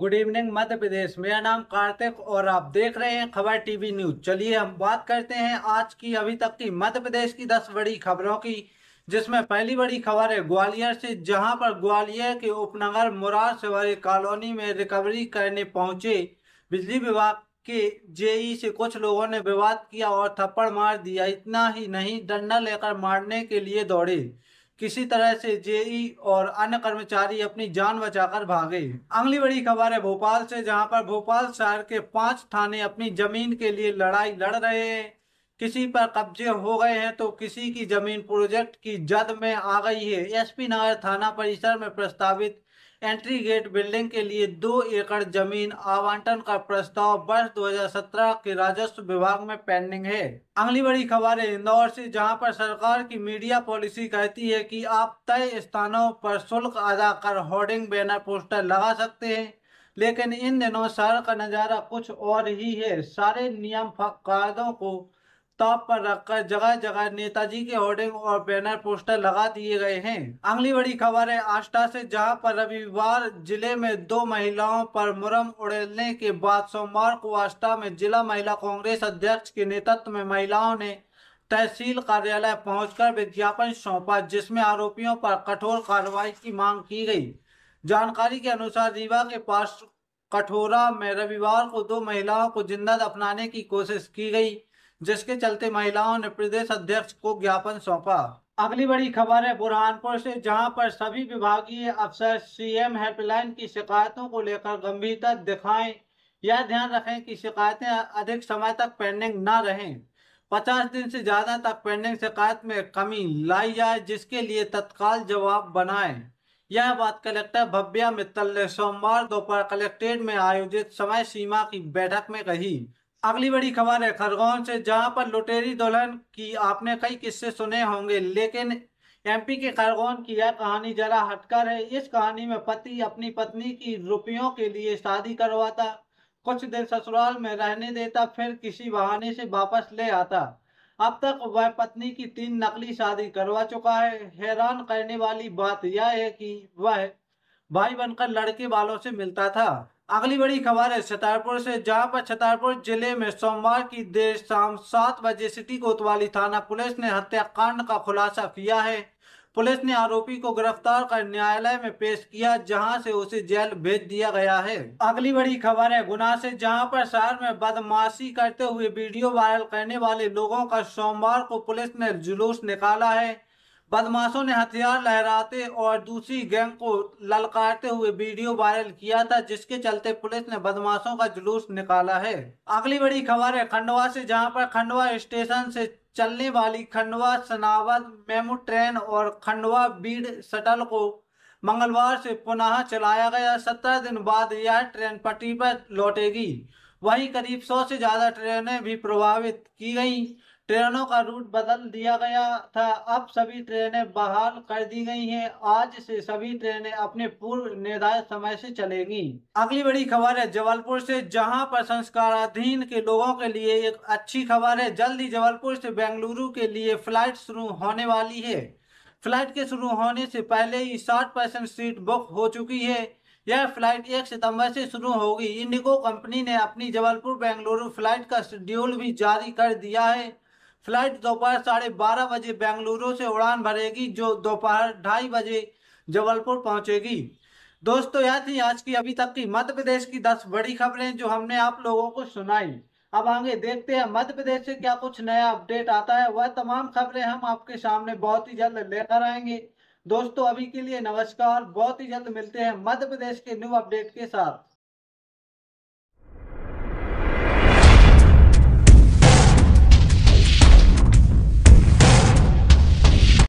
good evening मध्य प्रदेश मेरा नाम कार्तिक और आप देख रहे हैं खबर टीवी न्यूज चलिए हम बात करते हैं आज की अभी तक की मध्य प्रदेश की दस बड़ी खबरों की जिसमें पहली बड़ी खबर है ग्वालियर से जहां पर ग्वालियर के उपनगर मुरार वाले कॉलोनी में रिकवरी करने पहुंचे बिजली विभाग के जेई से कुछ लोगों ने विवाद किया और थप्पड़ मार दिया इतना ही नहीं डंडा लेकर मारने के लिए दौड़े किसी तरह से जेई और अन्य कर्मचारी अपनी जान बचाकर भागे अगली बड़ी खबर है भोपाल से जहां पर भोपाल शहर के पांच थाने अपनी जमीन के लिए लड़ाई लड़ रहे हैं किसी पर कब्जे हो गए हैं तो किसी की जमीन प्रोजेक्ट की जद में आ गई है एसपी नगर थाना परिसर में प्रस्तावित एंट्री गेट बिल्डिंग के लिए दो एकड़ जमीन आवंटन का प्रस्ताव वर्ष 2017 के राजस्व विभाग में पेंडिंग है अगली बड़ी खबर है इंदौर से जहां पर सरकार की मीडिया पॉलिसी कहती है कि आप तय स्थानों पर शुल्क अदा कर होर्डिंग बैनर पोस्टर लगा सकते हैं लेकिन इन दिनों शहर का नज़ारा कुछ और ही है सारे नियम कायदों को टॉप पर रखकर जगह जगह नेताजी के होर्डिंग और बैनर पोस्टर लगा दिए गए हैं अगली बड़ी खबर है आष्टा से जहां पर रविवार जिले में दो महिलाओं पर मुरम उड़ेलने के बाद सोमवार को आष्टा में जिला महिला कांग्रेस अध्यक्ष के नेतृत्व में महिलाओं ने तहसील कार्यालय पहुंचकर विज्ञापन सौंपा जिसमें आरोपियों पर कठोर कार्रवाई की मांग की गई जानकारी के अनुसार रीवा के पास कठोरा में रविवार को दो महिलाओं को जिंदा दफनाने की कोशिश की गई जिसके चलते महिलाओं ने प्रदेश अध्यक्ष को ज्ञापन सौंपा अगली बड़ी खबर है बुरहानपुर से जहां पर सभी विभागीय अफसर सीएम हेल्पलाइन की शिकायतों को लेकर गंभीरता दिखाएं यह ध्यान रखें कि शिकायतें अधिक समय तक पेंडिंग न रहें पचास दिन से ज्यादा तक पेंडिंग शिकायत में कमी लाई जाए जिसके लिए तत्काल जवाब बनाएं यह बात कलेक्टर भव्या मित्तल ने सोमवार दोपहर कलेक्ट्रेट में आयोजित समय सीमा की बैठक में कही अगली बड़ी खबर है खरगोन से जहां पर लुटेरी दुल्हन की आपने कई किस्से सुने होंगे लेकिन एमपी के खरगोन की यह कहानी जरा हटकर है इस कहानी में पति अपनी पत्नी की रुपयों के लिए शादी करवाता कुछ दिन ससुराल में रहने देता फिर किसी बहाने से वापस ले आता अब तक वह पत्नी की तीन नकली शादी करवा चुका है हैरान करने वाली बात यह है कि वह भाई बनकर लड़के वालों से मिलता था अगली बड़ी खबर है छतरपुर से जहां पर छतरपुर जिले में सोमवार की देर शाम सात बजे सिटी कोतवाली थाना पुलिस ने हत्याकांड का खुलासा किया है पुलिस ने आरोपी को गिरफ्तार कर न्यायालय में पेश किया जहां से उसे जेल भेज दिया गया है अगली बड़ी खबर है गुना से जहां पर शहर में बदमाशी करते हुए वीडियो वायरल करने वाले लोगों का सोमवार को पुलिस ने जुलूस निकाला है बदमाशों ने हथियार लहराते और दूसरी गैंग को ललकारते हुए वीडियो वायरल किया था जिसके चलते पुलिस ने बदमाशों का जुलूस निकाला है अगली बड़ी खबर है खंडवा से जहां पर खंडवा स्टेशन से चलने वाली खंडवा सनावद मेमू ट्रेन और खंडवा बीड शटल को मंगलवार से पुनः चलाया गया सत्रह दिन बाद यह ट्रेन पटरी पर लौटेगी वहीं करीब सौ से ज़्यादा ट्रेनें भी प्रभावित की गई ट्रेनों का रूट बदल दिया गया था अब सभी ट्रेनें बहाल कर दी गई हैं आज से सभी ट्रेनें अपने पूर्व निर्धारित समय से चलेंगी अगली बड़ी खबर है जबलपुर से जहां पर संस्काराधीन के लोगों के लिए एक अच्छी खबर है जल्द ही जबलपुर से बेंगलुरु के लिए फ्लाइट शुरू होने वाली है फ्लाइट के शुरू होने से पहले ही साठ परसेंट सीट बुक हो चुकी है यह फ्लाइट 1 सितंबर से शुरू होगी इंडिगो कंपनी ने अपनी जबलपुर बेंगलुरु फ्लाइट का शेड्यूल भी जारी कर दिया है फ्लाइट दोपहर साढ़े बारह बजे बेंगलुरु से उड़ान भरेगी जो दोपहर ढाई बजे जबलपुर पहुंचेगी दोस्तों यह थी आज की अभी तक की मध्य प्रदेश की दस बड़ी खबरें जो हमने आप लोगों को सुनाई अब आगे देखते हैं मध्य प्रदेश से क्या कुछ नया अपडेट आता है वह तमाम खबरें हम आपके सामने बहुत ही जल्द लेकर आएंगे दोस्तों अभी के लिए नमस्कार बहुत ही जल्द मिलते हैं मध्य प्रदेश के न्यू अपडेट के साथ